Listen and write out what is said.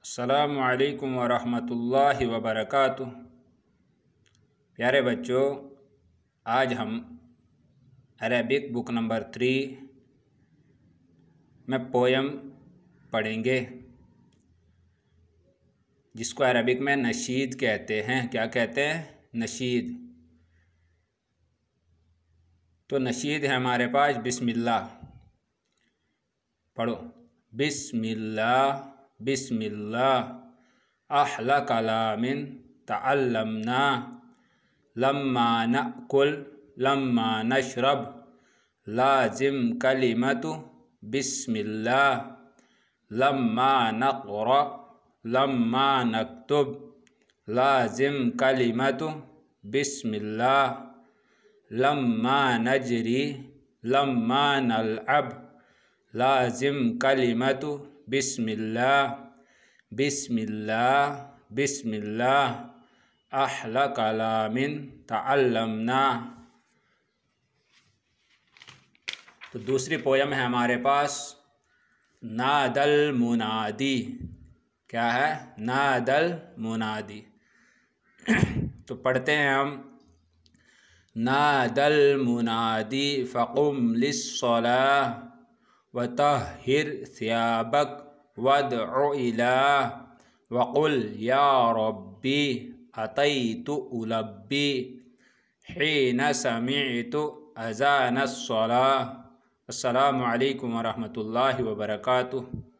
अल्लाम वरहमतुल्लाहि वबरकातु प्यारे बच्चों आज हम अरेबिक बुक नंबर थ्री में पोएम पढ़ेंगे जिसको अरबिक में नशीद कहते हैं क्या कहते हैं नशीद तो नशीद है हमारे पास बिस्मिल्लाह पढ़ो बिस्मिल्लाह بسم الله أحلى كلام تعلمناه لما نأكل لما نشرب لازم كلمة بسم الله لما نقرأ لما نكتب لازم كلمة بسم الله لما نجري لما نلعب لازم كلمة बिस्मिल्लाह बिस्मिल्लाह बिस्मिल्लाह अहला कलामिन तमना तो दूसरी पोयम है हमारे पास नादल मुनादी क्या है नादल मुनादी तो पढ़ते हैं हम नादल मुनादी फ़कुम लिस्सला وطهر ثيابك وادع إله وقل يا ربي أتيت ألبي حين سمعت أذان الصلاة السلام عليكم ورحمة الله وبركاته